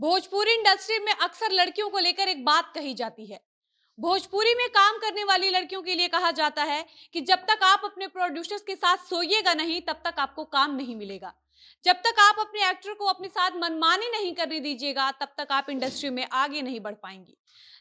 Bhojpuri industry में अक्सर लड़कियों को लेकर एक बात कही जाती है भोजपुरी में काम करने वाली लड़कियों के लिए कहा जाता है कि जब तक आप अपने प्रोड्यूसर्स के साथ सोइएगा नहीं तब तक आपको काम नहीं मिलेगा जब तक आप अपने एक्टर को अपने साथ मनमानी नहीं करने दीजिएगा तब तक आप इंडस्ट्री में आगे नहीं बढ़ पाएंगी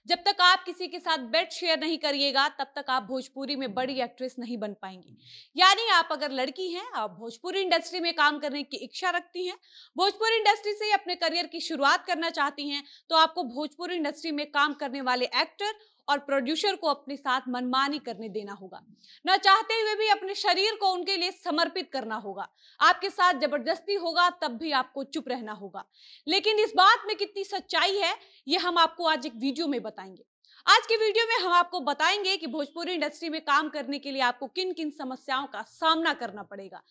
जब तक आप किसी के साथ बेड शेयर नहीं करिएगा तब तक आप भोजपुरी में बड़ी एक्ट्रेस नहीं बन पाएंगी यानी आप अगर लड़की हैं आप भोजपुरी इंडस्ट्री में काम करने की इच्छा रखती हैं भोजपुरी इंडस्ट्री से अपने करियर की शुरुआत करना चाहती हैं तो आपको भोजपुरी इंडस्ट्री में काम करने वाले एक्टर और प्रोड्यूसर को अपने साथ मनमानी करने देना होगा न चाहते हुए भी अपने शरीर को उनके लिए समर्पित करना होगा आपके साथ जबरदस्ती होगा तब भी आपको चुप रहना होगा लेकिन इस बात में कितनी सच्चाई है ये हम आपको आज एक वीडियो में बता बताएंगे आज के वीडियो में हम आपको बताएंगे कि भोजपुरी इंडस्ट्री में काम करने के लिए आपको किन किन समस्याओं का सामना करना पड़ेगा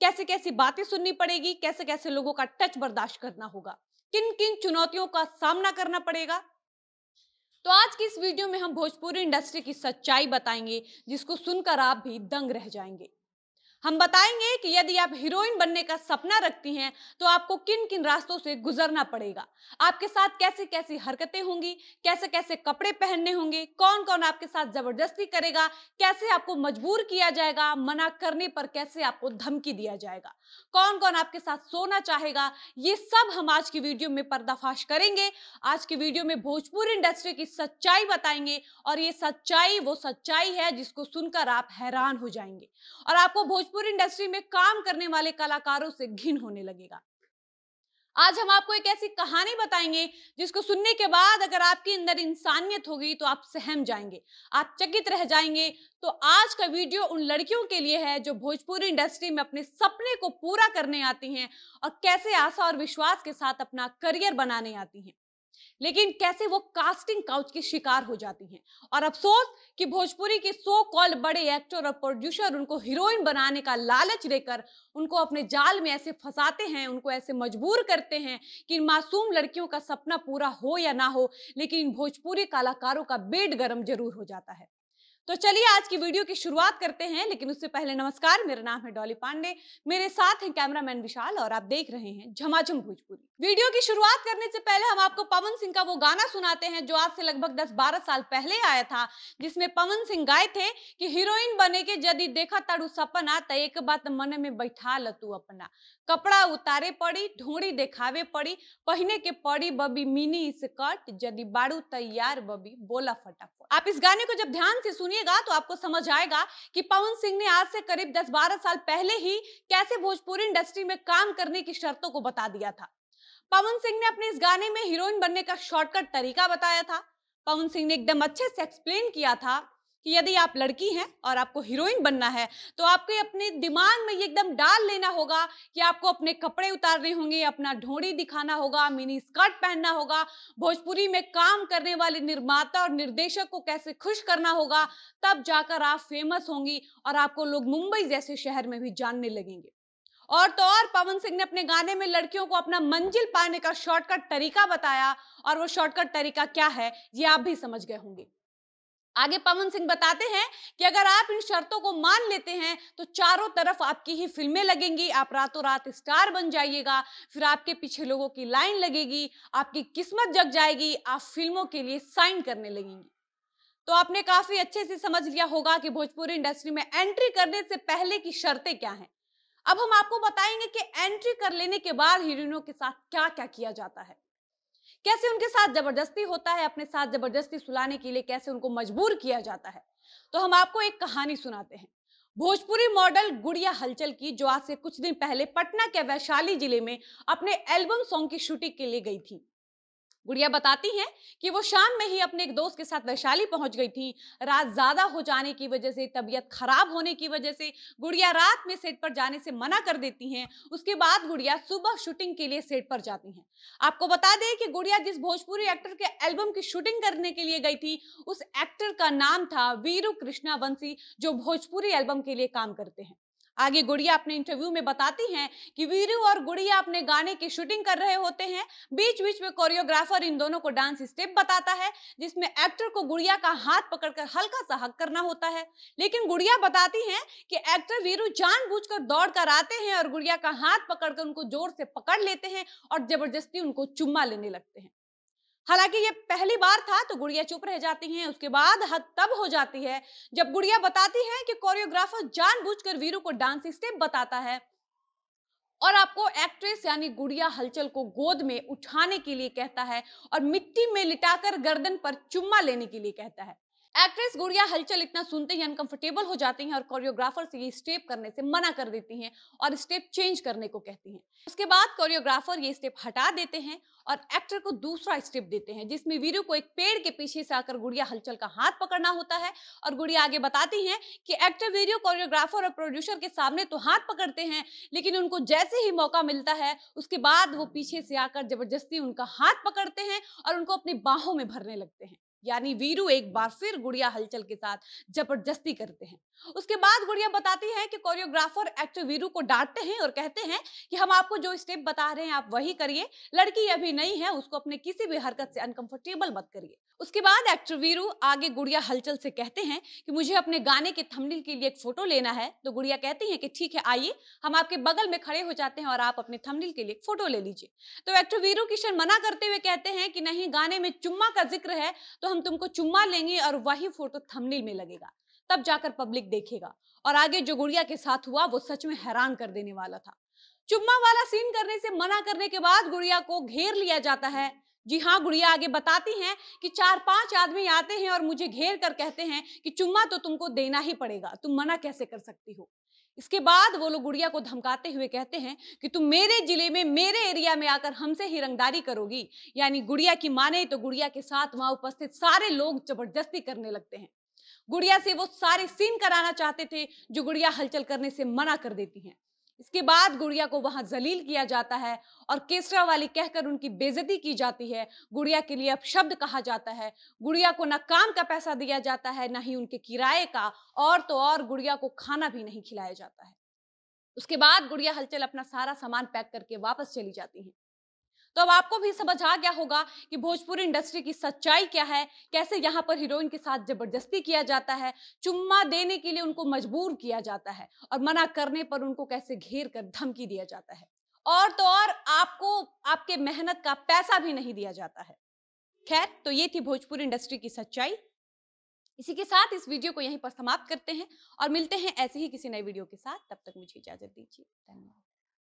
कैसे कैसे बातें सुननी पड़ेगी कैसे कैसे लोगों का टच बर्दाश्त करना होगा किन किन चुनौतियों का सामना करना पड़ेगा तो आज की इस वीडियो में हम भोजपुरी इंडस्ट्री की सच्चाई बताएंगे जिसको सुनकर आप भी दंग रह जाएंगे हम बताएंगे कि यदि आप हीरोइन बनने का सपना रखती हैं तो आपको किन किन रास्तों से गुजरना पड़ेगा आपके साथ कैसी कैसी हरकतें होंगी कैसे कैसे कपड़े पहनने होंगे कौन कौन आपके साथ जबरदस्ती करेगा कैसे आपको मजबूर किया जाएगा मना करने पर कैसे आपको धमकी दिया जाएगा कौन कौन आपके साथ सोना चाहेगा ये सब हम आज की वीडियो में पर्दाफाश करेंगे आज की वीडियो में भोजपुर इंडस्ट्री की सच्चाई बताएंगे और ये सच्चाई वो सच्चाई है जिसको सुनकर आप हैरान हो जाएंगे और आपको भोजपुर भोजपुर इंडस्ट्री में काम करने वाले कलाकारों से घिन होने लगेगा आज हम आपको एक ऐसी कहानी बताएंगे जिसको सुनने के बाद अगर आपके अंदर इंसानियत होगी तो आप सहम जाएंगे आप चकित रह जाएंगे तो आज का वीडियो उन लड़कियों के लिए है जो भोजपुरी इंडस्ट्री में अपने सपने को पूरा करने आती हैं और कैसे आशा और विश्वास के साथ अपना करियर बनाने आती हैं लेकिन कैसे वो कास्टिंग काउच की शिकार हो जाती हैं और अफसोस कि भोजपुरी के सो कॉल्ड बड़े एक्टर और प्रोड्यूसर उनको हीरोइन बनाने का लालच देकर उनको अपने जाल में ऐसे फंसाते हैं उनको ऐसे मजबूर करते हैं कि मासूम लड़कियों का सपना पूरा हो या ना हो लेकिन भोजपुरी कलाकारों का बेड गर्म जरूर हो जाता है तो चलिए आज की वीडियो की शुरुआत करते हैं लेकिन उससे पहले नमस्कार मेरा नाम है डॉली पांडे मेरे साथ हैं कैमरामैन विशाल और आप देख रहे हैं झमाझम भोजपुरी वीडियो की शुरुआत करने से पहले हम आपको पवन सिंह का वो गाना सुनाते हैं जो आज से लगभग 10-12 साल पहले आया था जिसमें पवन सिंह गाए थे कि हीरोइन बने के जदि देखा तड़ू सपना तो एक बात मन में बैठा लतू अपना कपड़ा उतारे पड़ी ढोड़ी देखावे पड़ी पहने के पड़ी बबी मिनी स्कर्ट जदि बाड़ू तैयार बबी बोला फटाफट आप इस गाने को जब ध्यान से सुनिए सुनिएगा तो आपको समझ आएगा कि पवन सिंह ने आज से करीब 10-12 साल पहले ही कैसे भोजपुरी इंडस्ट्री में काम करने की शर्तों को बता दिया था पवन सिंह ने अपने इस गाने में हीरोइन बनने का शॉर्टकट तरीका बताया था पवन सिंह ने एकदम अच्छे से एक्सप्लेन किया था कि यदि आप लड़की हैं और आपको हीरोइन बनना है तो आपके अपने दिमाग में ये एकदम डाल लेना होगा कि आपको अपने कपड़े उतारने होंगे अपना ढोड़ी दिखाना होगा मिनी स्कर्ट पहनना होगा भोजपुरी में काम करने वाले निर्माता और निर्देशक को कैसे खुश करना होगा तब जाकर आप फेमस होंगी और आपको लोग मुंबई जैसे शहर में भी जानने लगेंगे और तो और पवन सिंह ने अपने गाने में लड़कियों को अपना मंजिल पाने का शॉर्टकट तरीका बताया और वो शॉर्टकट तरीका क्या है ये आप भी समझ गए होंगे आगे पवन सिंह बताते हैं कि अगर आप इन शर्तों को मान लेते हैं तो चारों तरफ आपकी ही फिल्में लगेंगी आप रातों रात स्टार बन जाइएगा फिर आपके पीछे लोगों की लाइन लगेगी आपकी किस्मत जग जाएगी आप फिल्मों के लिए साइन करने लगेंगी तो आपने काफी अच्छे से समझ लिया होगा कि भोजपुरी इंडस्ट्री में एंट्री करने से पहले की शर्तें क्या हैं अब हम आपको बताएंगे कि एंट्री कर लेने के बाद हीरोइनों के साथ क्या क्या किया जाता है कैसे उनके साथ जबरदस्ती होता है अपने साथ जबरदस्ती सुलाने के लिए कैसे उनको मजबूर किया जाता है तो हम आपको एक कहानी सुनाते हैं भोजपुरी मॉडल गुड़िया हलचल की जो आज से कुछ दिन पहले पटना के वैशाली जिले में अपने एल्बम सॉन्ग की शूटिंग के लिए गई थी गुड़िया बताती हैं कि वो शाम में ही अपने एक दोस्त के साथ वैशाली पहुंच गई थी रात ज़्यादा हो जाने की वजह से तबीयत खराब होने की वजह से गुड़िया रात में सेट पर जाने से मना कर देती हैं उसके बाद गुड़िया सुबह शूटिंग के लिए सेट पर जाती हैं आपको बता दें कि गुड़िया जिस भोजपुरी एक्टर के एल्बम की शूटिंग करने के लिए गई थी उस एक्टर का नाम था वीरू कृष्णा वंशी जो भोजपुरी एल्बम के लिए काम करते हैं आगे गुड़िया अपने इंटरव्यू में बताती हैं कि वीरू और गुड़िया अपने गाने की शूटिंग कर रहे होते हैं बीच बीच में कोरियोग्राफर इन दोनों को डांस स्टेप बताता है जिसमें एक्टर को गुड़िया का हाथ पकड़कर हल्का सा हक करना होता है लेकिन गुड़िया बताती है कि एक्टर वीरू जानबूझकर दौड़ कर आते हैं और गुड़िया का हाथ पकड़कर उनको जोर से पकड़ लेते हैं और जबरदस्ती उनको चुम्मा लेने लगते हैं हालांकि ये पहली बार था तो गुड़िया चुप रह जाती हैं उसके बाद हद तब हो जाती है जब गुड़िया बताती है कि कोरियोग्राफर जानबूझकर वीरू को डांस स्टेप बताता है और आपको एक्ट्रेस यानी गुड़िया हलचल को गोद में उठाने के लिए कहता है और मिट्टी में लिटाकर गर्दन पर चुम्मा लेने के लिए कहता है एक्ट्रेस गुड़िया हलचल इतना सुनते ही अनकंफर्टेबल हो जाती हैं और कोरियोग्राफर से ये स्टेप करने से मना कर देती हैं और स्टेप चेंज करने को कहती हैं उसके बाद कोरियोग्राफर ये स्टेप हटा देते हैं और एक्टर को दूसरा स्टेप देते हैं जिसमें वीरू को एक पेड़ के पीछे से आकर गुड़िया हलचल का हाथ पकड़ना होता है और गुड़िया आगे बताती हैं कि एक्टर वीरू कोरियोग्राफर और प्रोड्यूसर के सामने तो हाथ पकड़ते हैं लेकिन उनको जैसे ही मौका मिलता है उसके बाद वो पीछे से आकर जबरदस्ती उनका हाथ पकड़ते हैं और उनको अपनी बाहों में भरने लगते हैं यानी वीरू एक बार फिर गुड़िया हलचल के साथ जबरदस्ती करते हैं उसके बाद गुड़िया बताती है कि कोरियोग्राफर एक्टर वीरू को डांटते हैं और कहते हैं कि हम आपको जो स्टेप बता रहे हैं आप वही करिए लड़की अभी नहीं है उसको अपने किसी भी हरकत से अनकंफर्टेबल मत करिए उसके बाद एक्टर वीरू आगे गुड़िया हलचल से कहते हैं कि मुझे अपने गाने के थंबनेल के लिए एक फोटो लेना है तो गुड़िया कहती है कि ठीक है आइए हम आपके बगल में खड़े हो जाते हैं और आप अपने थंबनेल के लिए एक फोटो ले लीजिए तो एक्टर वीरू किशन मना करते हुए कहते हैं कि नहीं गाने में चुम्मा का जिक्र है तो हम तुमको चुम्मा लेंगे और वही फोटो थंबनेल में लगेगा तब जाकर पब्लिक देखेगा और आगे जो गुड़िया के साथ हुआ वो सच में हैरान कर देने वाला था चुम्मा वाला सीन करने से मना करने के बाद गुड़िया को घेर लिया जाता है जी हाँ गुड़िया आगे बताती हैं कि चार पांच आदमी आते हैं और मुझे घेर कर कहते हैं कि चुम्मा तो तुमको देना ही पड़ेगा तुम मना कैसे कर सकती हो इसके बाद वो लोग गुड़िया को धमकाते हुए कहते हैं कि तुम मेरे जिले में मेरे एरिया में आकर हमसे ही रंगदारी करोगी यानी गुड़िया की माने तो गुड़िया के साथ वहां उपस्थित सारे लोग जबरदस्ती करने लगते हैं गुड़िया से वो सारे सीन कराना चाहते थे जो गुड़िया हलचल करने से मना कर देती हैं इसके बाद गुड़िया को वहां जलील किया जाता है और केसरा वाली कहकर उनकी बेजती की जाती है गुड़िया के लिए अब शब्द कहा जाता है गुड़िया को ना काम का पैसा दिया जाता है ना ही उनके किराए का और तो और गुड़िया को खाना भी नहीं खिलाया जाता है उसके बाद गुड़िया हलचल अपना सारा सामान पैक करके वापस चली जाती है तो अब आपको भी समझ आ गया होगा कि भोजपुरी इंडस्ट्री की सच्चाई क्या है कैसे यहाँ पर हीरोइन के साथ जबरदस्ती किया जाता है चुम्मा देने के लिए उनको मजबूर किया जाता है और मना करने पर उनको कैसे घेर कर धमकी दिया जाता है और तो और आपको आपके मेहनत का पैसा भी नहीं दिया जाता है खैर तो ये थी भोजपुरी इंडस्ट्री की सच्चाई इसी के साथ इस वीडियो को यहीं पर समाप्त करते हैं और मिलते हैं ऐसे ही किसी नए वीडियो के साथ तब तक मुझे इजाजत दीजिए धन्यवाद